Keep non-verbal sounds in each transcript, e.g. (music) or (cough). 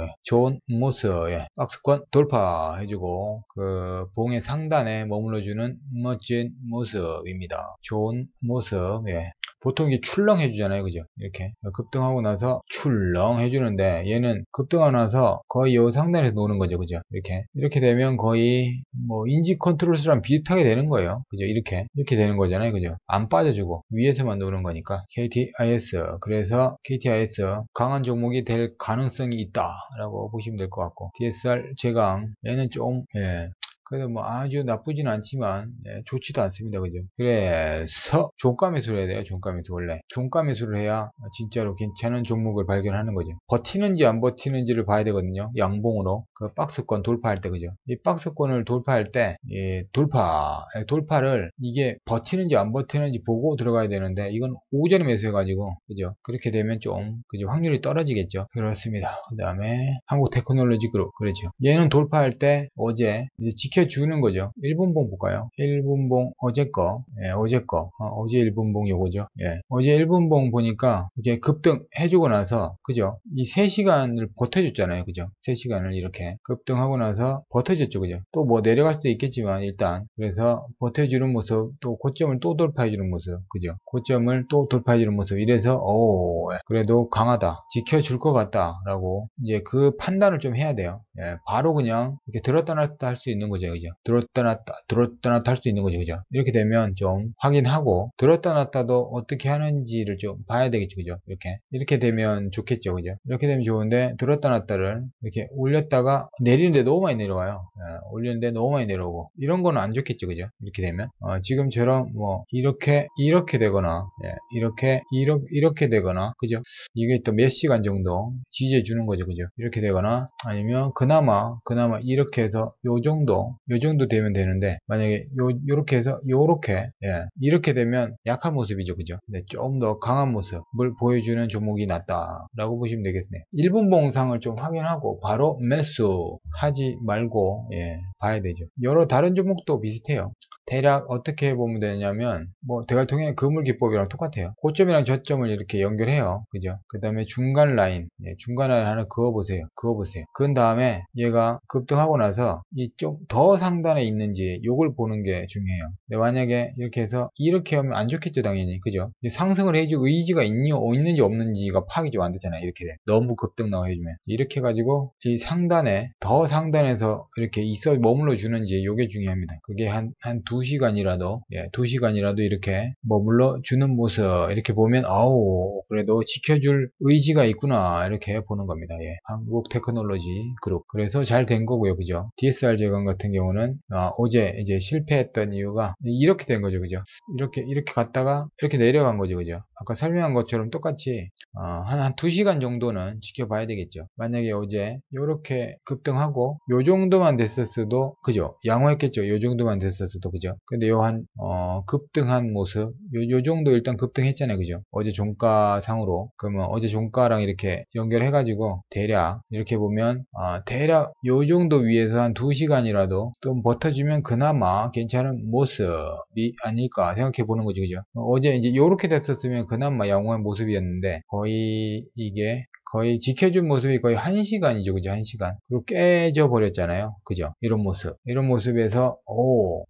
예, 좋은 모습 예, 박스권 돌파해주고 그 봉의 상단에 머물러주는 멋진 모습입니다 좋은 모습 예, 보통 이게 출렁해 주잖아요 그죠 이렇게 급등하고 나서 출렁 해주는데 얘는 급등하고 나서 거의 요 상단에서 노는 거죠 그죠 이렇게 이렇게 되면 거의 뭐 인지 컨트롤스랑 비슷하게 되는 거예요 그죠 이렇게 이렇게 되는 거잖아요 그죠 안 빠져주고 위에서만 노는 거니까 KTIS 그래서 KTIS 강한 종목이 될 가능성이 있다 라고 보시면 될 것 같고 DSR 제강 얘는 좀 예, 그래도뭐 아주 나쁘진 않지만 예, 좋지도 않습니다. 그죠? 그래서 종가 매수를 해야 돼요. 종가 매수 원래. 종가 매수를 해야 진짜로 괜찮은 종목을 발견하는 거죠. 버티는지 안 버티는지를 봐야 되거든요. 양봉으로 그 박스권 돌파할 때 그죠? 이 박스권을 돌파할 때 예, 돌파 돌파를 이게 버티는지 안 버티는지 보고 들어가야 되는데 이건 오전에 매수해가지고 그죠? 그렇게 되면 좀 그죠? 확률이 떨어지겠죠. 그렇습니다. 그 다음에 한국 테크놀로지 그룹 그렇죠. 얘는 돌파할 때 어제 이제 지켜 지켜주는 거죠. 1분봉 볼까요? 1분봉 예, 어, 어제 거, 예, 어제 거, 어, 제 1분봉 요거죠. 예, 어제 1분봉 보니까 이제 급등 해주고 나서, 그죠? 이 3시간을 버텨줬잖아요. 그죠? 3시간을 이렇게 급등하고 나서 버텨줬죠. 그죠? 또 뭐 내려갈 수도 있겠지만, 일단, 그래서 버텨주는 모습, 또 고점을 또 돌파해주는 모습, 그죠? 고점을 또 돌파해주는 모습, 이래서, 오, 예, 그래도 강하다. 지켜줄 것 같다. 라고, 이제 그 판단을 좀 해야 돼요. 예, 바로 그냥 이렇게 들었다 놨다 할 수 있는 거죠. 거죠. 그죠? 들었다 놨다, 들었다 놨다 할 수 있는 거죠. 그죠? 이렇게 되면 좀 확인하고 들었다 놨다도 어떻게 하는지를 좀 봐야 되겠죠. 그죠? 이렇게. 이렇게 되면 좋겠죠. 그죠? 이렇게 되면 좋은데 들었다 놨다를 이렇게 올렸다가 내리는데 너무 많이 내려와요. 예, 올리는데 너무 많이 내려오고 이런 거는 안 좋겠죠. 그죠? 이렇게 되면 어, 지금처럼 뭐 이렇게 이렇게 되거나 예, 이렇게 이렇 이렇게 되거나 그죠? 이게 또 몇 시간 정도 지지해 주는 거죠. 그죠? 이렇게 되거나 아니면 그나마 그나마 이렇게 해서 요 정도 요 정도 되면 되는데 만약에 요 요렇게 해서 요렇게 예, 이렇게 되면 약한 모습이죠 그죠 네, 좀 더 강한 모습을 보여주는 종목이 낫다 라고 보시면 되겠네요 일본 봉상을 좀 확인하고 바로 매수 하지 말고 예, 봐야 되죠 여러 다른 종목도 비슷해요 대략 어떻게 보면 되냐면 뭐 대갈통의 그물 기법이랑 똑같아요 고점이랑 저점을 이렇게 연결해요 그죠 그 다음에 중간 라인 예, 중간 라인 하나 그어보세요 그어보세요 그 다음에 얘가 급등하고 나서 이좀더 더 상단에 있는지 요걸 보는 게 중요해요 근데 만약에 이렇게 해서 이렇게 하면 안 좋겠죠 당연히 그죠 상승을 해줄 의지가 있니 있는지 없는지가 파악이 좀안 되잖아요 이렇게 돼. 너무 급등 나와 해주면 이렇게 가지고 이 상단에 더 상단에서 이렇게 있어 머물러 주는지 요게 중요합니다 그게 한한 두시간이라도 예, 2시간이라도 이렇게 머물러 주는 모습 이렇게 보면 아우 그래도 지켜줄 의지가 있구나 이렇게 보는 겁니다 예. 한국 테크놀로지 그룹 그래서 잘 된 거고요 그죠 DSR 제관 같은 경우는 아, 어제 이제 실패했던 이유가 이렇게 된 거죠, 그죠? 이렇게 이렇게 갔다가 이렇게 내려간 거죠, 그죠? 아까 설명한 것처럼 똑같이 어, 아, 한한 2시간 정도는 지켜봐야 되겠죠. 만약에 어제 이렇게 급등하고 요 정도만 됐었어도 그죠? 양호했겠죠. 요 정도만 됐었어도 그죠? 근데 요한 어, 급등한 모습 요, 요 정도 일단 급등했잖아요, 그죠? 어제 종가 상으로 그러면 어제 종가랑 이렇게 연결해 가지고 대략 이렇게 보면 어, 대략 요 정도 위에서 한 2시간이라도 좀 버텨주면 그나마 괜찮은 모습이 아닐까 생각해 보는 거죠 그죠 어제 이제 이렇게 됐었으면 그나마 영웅의 모습이었는데 거의 이게 거의 지켜준 모습이 거의 한시간이죠 그죠? 한시간 그리고 깨져 버렸잖아요. 그죠? 이런 모습. 이런 모습에서 오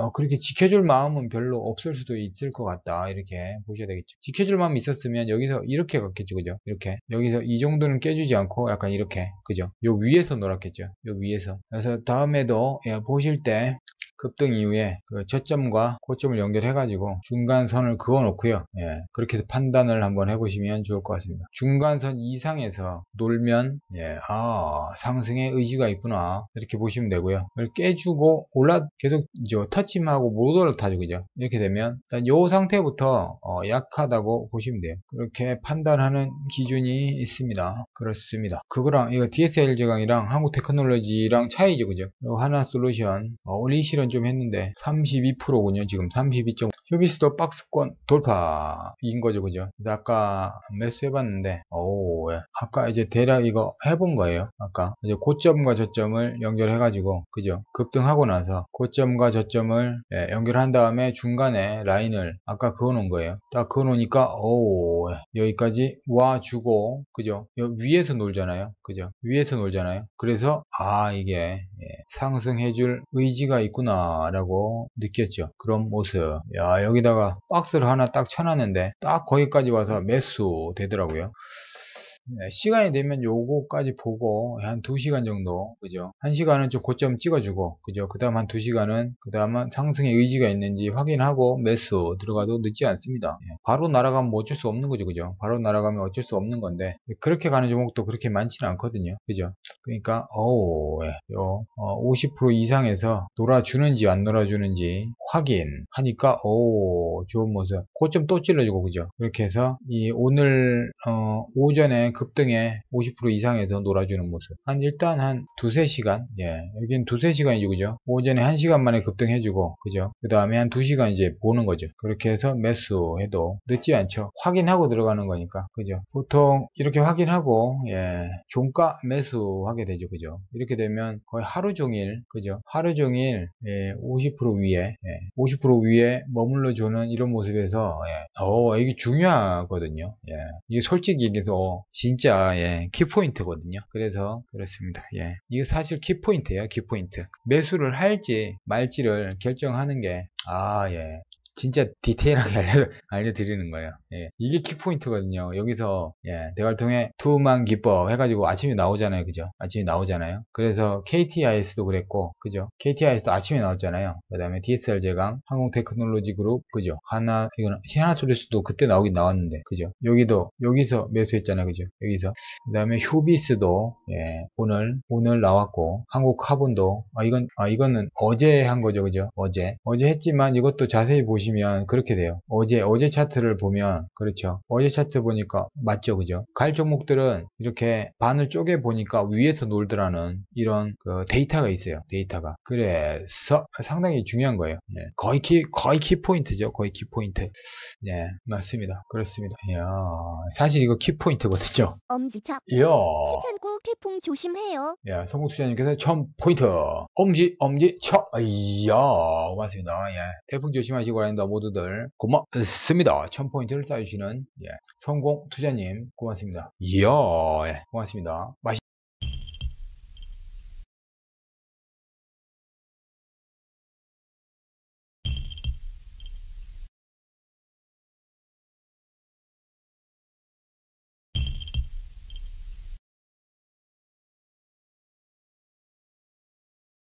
어, 그렇게 지켜줄 마음은 별로 없을 수도 있을 것 같다. 이렇게 보셔야 되겠죠. 지켜줄 마음이 있었으면 여기서 이렇게 갔겠죠. 그죠? 이렇게. 여기서 이 정도는 깨주지 않고 약간 이렇게. 그죠? 요 위에서 놀았겠죠. 요 위에서. 그래서 다음에도 예, 보실 때 급등 이후에 그 저점과 고점을 연결해 가지고 중간선을 그어 놓고요 예, 그렇게 판단을 한번 해보시면 좋을 것 같습니다 중간선 이상에서 놀면 예, 아 상승의 의지가 있구나 이렇게 보시면 되고요 깨주고 올라 계속 이제 터침하고 못 올라타죠 그죠 이렇게 되면 일단 요 상태부터 어, 약하다고 보시면 돼요 그렇게 판단하는 기준이 있습니다 그렇습니다 그거랑 이거 DSL 제강이랑 한국 테크놀로지랑 차이죠 그죠 하나 솔루션 어, 올리시는 좀 했는데 32%군요. 지금 3 2 휴비스도 박스권 돌파인 거죠, 그죠? 아까 매수 해봤는데, 오, 예. 아까 이제 대략 이거 해본 거예요. 아까 이제 고점과 저점을 연결해가지고, 그죠? 급등하고 나서 고점과 저점을 예, 연결한 다음에 중간에 라인을 아까 그어놓은 거예요. 딱 그어놓으니까, 오, 예. 여기까지 와주고, 그죠? 위에서 놀잖아요, 그죠? 위에서 놀잖아요. 그래서 아 이게 예, 상승해줄 의지가 있구나라고 느꼈죠. 그런 모습. 야 여기다가 박스를 하나 딱 쳐놨는데 딱 거기까지 와서 매수 되더라고요 네, 시간이 되면 요거까지 보고 한 2시간 정도 그죠 1시간은 좀 고점 찍어주고 그죠 그 다음 한 2시간은 그 다음은 상승의 의지가 있는지 확인하고 매수 들어가도 늦지 않습니다 예, 바로 날아가면 뭐 어쩔 수 없는 거죠 그죠 바로 날아가면 어쩔 수 없는 건데 그렇게 가는 종목도 그렇게 많지는 않거든요 그죠 그러니까 어우 예, 요, 어, 50% 이상에서 놀아주는지 안 놀아주는지 확인 하니까 오 좋은 모습 고점 또 찔러주고 그죠 이렇게 해서 이 오늘 어, 오전에 급등에 50% 이상에서 놀아주는 모습 한 일단 한 두세 시간 예 여긴 두세 시간이죠 그죠 오전에 한 시간 만에 급등해주고 그죠 그 다음에 한 두 시간 이제 보는 거죠 그렇게 해서 매수해도 늦지 않죠 확인하고 들어가는 거니까 그죠 보통 이렇게 확인하고 예 종가 매수하게 되죠 그죠 이렇게 되면 거의 하루 종일 그죠 하루 종일 예, 50% 위에 예, 50% 위에 머물러 주는 이런 모습에서 예. 어 이게 중요하거든요. 예. 이게 솔직히 얘기해서 어, 진짜 예. 키포인트거든요. 그래서 그렇습니다. 예. 이게 사실 키포인트예요. 키포인트. 매수를 할지 말지를 결정하는 게 아, 예. 진짜 디테일하게 (laughs) 알려, 알려드리는 거예요. 예. 이게 키포인트거든요. 여기서, 예, 대활통에 투만 기법 해가지고 아침에 나오잖아요. 그죠? 아침에 나오잖아요. 그래서 KTIS도 그랬고, 그죠? KTIS도 아침에 나왔잖아요. 그 다음에 DSR 제강, 항공 테크놀로지 그룹, 그죠? 하나, 이거는 희한한 소리수도 그때 나오긴 나왔는데, 그죠? 여기도, 여기서 매수했잖아요. 그죠? 여기서. 그 다음에 휴비스도, 예, 오늘, 오늘 나왔고, 한국 카본도, 아, 이건, 아, 이거는 어제 한 거죠. 그죠? 어제. 어제 했지만 이것도 자세히 보시면 보시면 그렇게 돼요. 어제 어제 차트를 보면 그렇죠. 어제 차트 보니까 맞죠, 그죠? 갈 종목들은 이렇게 반을 쪼개 보니까 위에서 놀더라는 이런 그 데이터가 있어요. 데이터가 그래서 상당히 중요한 거예요. 네. 거의 키 거의 키 포인트죠. 거의 키 포인트. 네, 맞습니다. 그렇습니다. 이야, 사실 이거 키 포인트거든요. 엄지척. 이야. 수천구 태풍 조심해요. 야, 성국수장님께서 처음 포인트. 엄지 엄지 척. 이야, 맞습니다. 예, 태풍 조심하시고 라는. 감사합 모두들 고맙습니다. 1000포인트를 쌓아주시는 예, 성공 투자님 고맙습니다. 이야 예, 고맙습니다. 맛있